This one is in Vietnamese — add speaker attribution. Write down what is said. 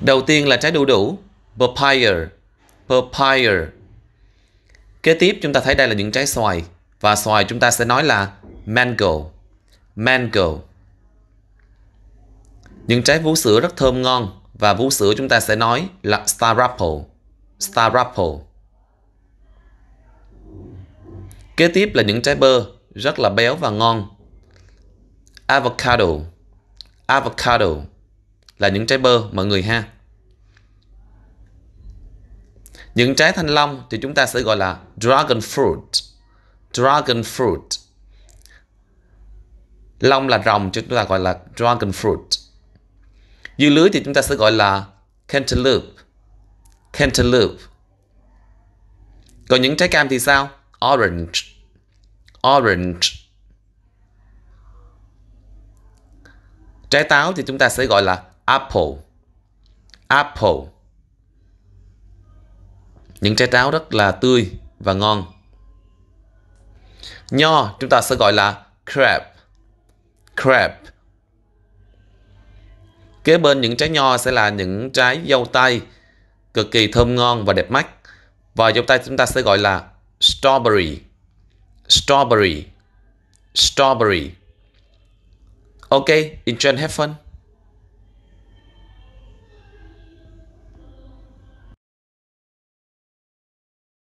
Speaker 1: Đầu tiên là trái đu đủ, papaya, papaya. Kế tiếp chúng ta thấy đây là những trái xoài và xoài chúng ta sẽ nói là mango, mango. Những trái vú sữa rất thơm ngon và vú sữa chúng ta sẽ nói là star apple, star apple. Kế tiếp là những trái bơ rất là béo và ngon. Avocado, avocado là những trái bơ mọi người ha. Những trái thanh long thì chúng ta sẽ gọi là dragon fruit. Dragon fruit. Long là rồng chúng ta gọi là dragon fruit. Dưa lưới thì chúng ta sẽ gọi là cantaloupe. Cantaloupe. Còn những trái cam thì sao? Orange. Orange. Trái táo thì chúng ta sẽ gọi là apple apple những trái táo rất là tươi và ngon nho chúng ta sẽ gọi là crab crab kế bên những trái nho sẽ là những trái dâu tây cực kỳ thơm ngon và đẹp mắt và dâu tây chúng ta sẽ gọi là strawberry strawberry strawberry okay enjoy and have fun